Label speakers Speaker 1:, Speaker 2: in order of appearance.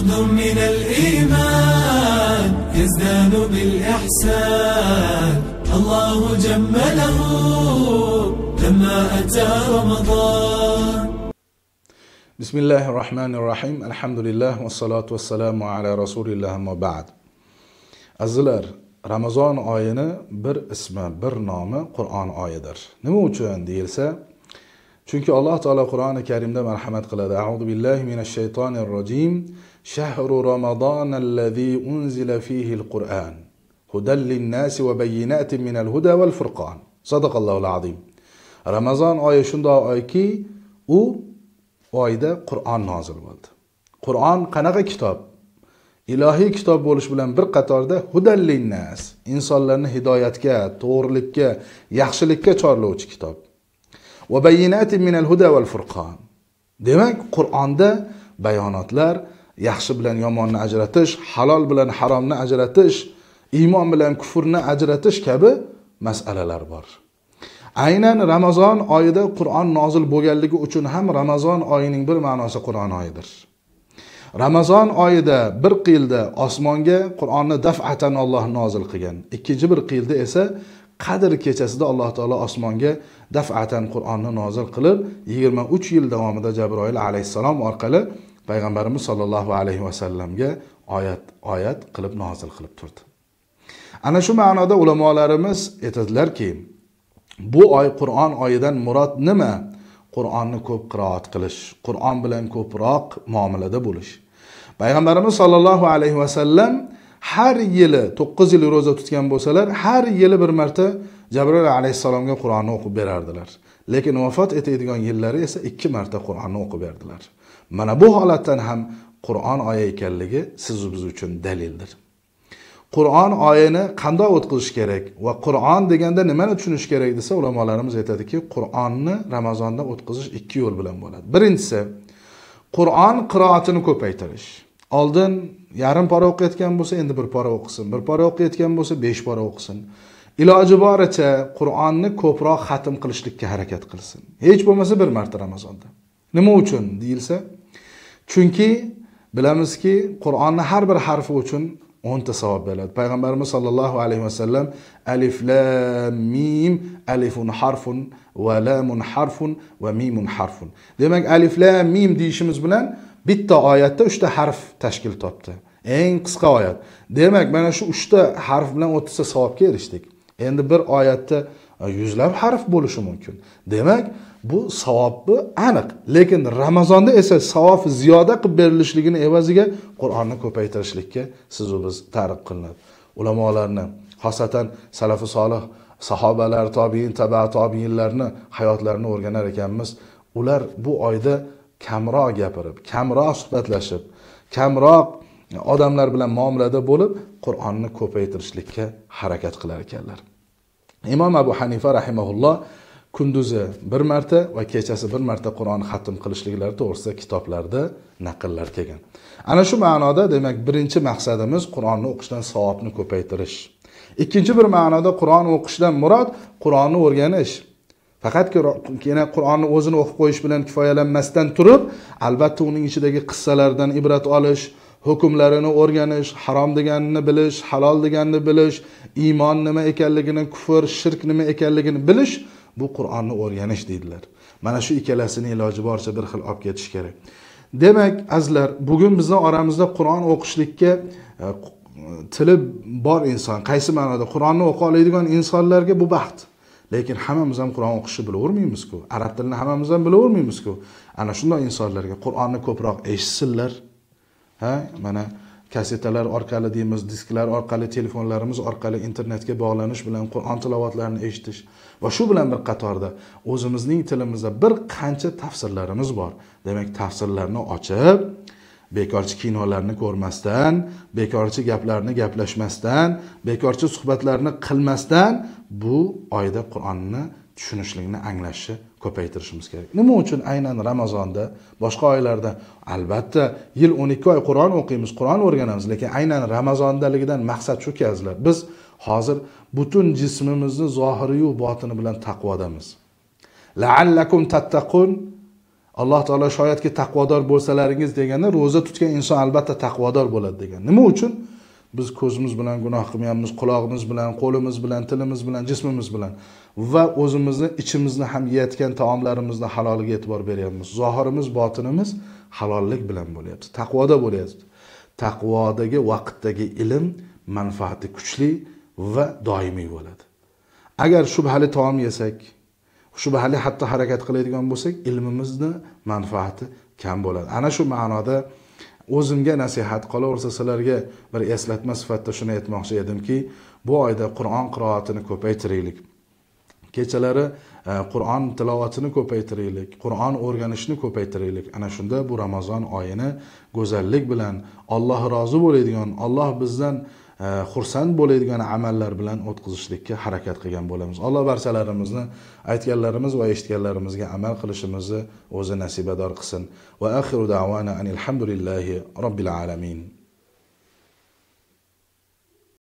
Speaker 1: نقد من الإيمان يزداد بالإحسان الله جمله لما أتى رمضان بسم الله الرحمن الرحيم الحمد لله والصلاة والسلام على رسول الله ما بعد azizlar رمضان oyini bir ismi bir nomi qur'on oyidir nima uchun deyilsa chunki alloh taolo qur'oni karimda marhamat qiladi audu billahi minash shaytonir rojim shahru ramazon allazi unzila fihi alquran hudal linnas va bayyinatin minal huda val furqon sadaqallohu alazim ramazon oyi shundoq oyki u oyda qur'on nozil bo'ldi qur'on qanaqa kitob ilohiy kitob bo'lishi bilan bir qatorda hudallinnas insonlarni hidoyatga to'g'rilikka yaxshilikka chorlovchi kitob va bayinatin minal huda val furqon demak qur'onda bayonotlar yaxshi bilan yomonni ajratish halol bilan haromni ajratish iymon bilan kufrni ajratish kabi masalalar bor aynan ramazon oyida qur'on nozil bo'lganligi uchun ham ramazon oyining bir ma'nosi qur'on oyidir ramazon oyida bir qiyilda osmonga qur'onni dafatan olloh nozil qilgan ikkinchi bir qiyilda esa qadr kechasida alloh taolo osmonga dafatan qur'onni nozil qilib yigirma uch yil davomida jabroil alayhissalom orqali payg'ambarimiz sollallohu alayhi vasallamga oyat oyat qilib nozil qilib turdi ana shu ma'noda ulamolarimiz aytadilarki bu oy ay, qur'on oyidan murod nima qur'onni ko'p qiroat qilish qur'on bilan ko'proq muomalada bo'lish payg'ambarimiz sollallohu alayhi vasallam har yili to'qqiz yil ro'za tutgan bo'lsalar har yili bir marta jabrail alayhissalomga qur'onni o'qib berardilar lekin vafot etadigan yillari esa ikki marta qur'onni o'qib berdilar mana bu holatdan ham qur'on oya ekanligi siz biz uchun dalildir qur'on oyini qanday o'tkazish kerak va qur'on deganda nimani tushunish kerak desa ulamolarimiz aytadiki qur'onni ramazonda o'tkazish ikki yo'l bilan bo'ladi birinchisi qur'on qiroatini ko'paytirish oldin yarim pora o'qiyotgan bo'lsa endi bir pora o'qisin bir pora o'qiyotgan bo'lsa besh pora o'qisin iloji boricha qur'onni ko'proq xatm qilishlikka harakat qilsin hech bo'lmasa bir marta ramazonda nima uchun deyilsa chunki bilamizki qur'onni har bir harfi uchun o'nta savob beriladi payg'ambarimiz sollallohu alayhi vasallam alif lam mim alifun harfun va lamun harfun va mimun harfun demak alif lam mim deyishimiz bilan bitta oyatda uchta harf tashkil topdi eng qisqa oyat demak mana shu uchta harf bilan o'ttizta savobga erishdik endi bir oyatda e, yuzlab harf bo'lishi mumkin demak bu savobni aniq lekin ramazonda esa savob ziyoda qilib berilishligini evaziga qur'onni ko'paytirishlikka sizu biz targ'ib qilinadi ulamolarni xosatan salafi solih sahobalar tobiin taba tobiinlarni hayotlarini o'rganar ekanmiz ular bu oyda kamroq gapirib kamroq suhbatlashib kamroq odamlar bilan muomalada bo'lib qur'onni ko'paytirishlikka harakat qilar ekanlar imom abu hanifa rahimaulloh kunduzi bir marta va kechasi bir marta qur'on xatm qilishliklari to'g'risida kitoblarda naqllar kelgan ana shu ma'noda demak birinchi maqsadimiz qur'onni o'qishdan savobni ko'paytirish ikkinchi bir ma'noda qur'on o'qishdan murod qur'onni o'rganish yana qur'onni o'zini o'qib qo'yish bilan kifoyalanmasdan turib albatta uning ichidagi qissalardan ibrat olish hukmlarini o'rganish harom deganini bilish halol deganini bilish iymon nima ekanligini kufr shirk nima ekanligini bilish bu qur'onni o'rganish deydilar mana shu ikkalasini iloji boricha bir xil olib ketish kerak demak azizlar bugun bizni oramizda qur'on o'qishlikka e, e, tili bor inson qaysi ma'noda qur'onni o'qi oladigan insonlarga bu baxt lekin hammamiz ham qur'on o'qishni bilavermaymizku arab tilini hammamiz ham bilavermaymizku ana shunday insonlarga qur'onni ko'proq eshitsinlar ha mana kassetalar orqali deymiz disklar orqali telefonlarimiz orqali internetga bog'lanish bilan qur'on tilovatlarini eshitish va shu bilan bir qatorda o'zimizning tilimizda bir qancha tafsirlarimiz bor demak tafsirlarni ochib bekorchi kinolarni ko'rmasdan bekorchi gaplarni gaplashmasdan bekorchi suhbatlarni qilmasdan bu oyda qur'onni tushunishlikni anglashni ko'paytirishimiz kerak nima uchun aynan ramazonda boshqa oylarda albatta yil o'n ikki oy qur'on o'qiymiz qur'on o'rganamiz lekin aynan ramazondaligidan maqsad shuki azizlar biz hozir butun jismimizni zohiriyu botini bilan taqvodamiz laallakum tattaqun alloh taolo shoyatki taqvodor bo'lsalaringiz deganda ro'za tutgan inson albatta taqvodor bo'ladi degan nima uchun biz ko'zimiz bilan gunoh qilmayapmiz qulog'imiz bilan qo'limiz bilan tilimiz bilan jismimiz bilan va o'zimizni ichimizni ham yeyotgan taomlarimizni haloliga e'tibor beryapmiz zohirimiz botinimiz halollik bilan bo'lyapti taqvoda bo'lyapti taqvodagi vaqtdagi ilm manfaati kuchli va doimiy bo'ladi agar shubhali taom yesak shubhali hatto harakat qiladigan bo'lsak ilmimizni manfaati kam bo'ladi ana shu ma'noda o'zimga nasihat qolaversa sizlarga bir eslatma sifatida shuni aytmoqchi edimki bu oyda qur'on qiroatini ko'paytiraylik kechalari e, qur'on tilovatini ko'paytiraylik qur'on o'rganishni ko'paytiraylik ana shunda bu ramazon oyini go'zallik bilan olloh rozi bo'ladigan olloh bizdan Э, xursand bo'ladigan amallar bilan o'tkazishlikka harakat qilgan bo'lamiz alloh barchalarimizni aytganlarimiz va eshitganlarimizga amal qilishimizni o'zi nasibador qilsin va axiru davana anil hamdulillahi robbil alamin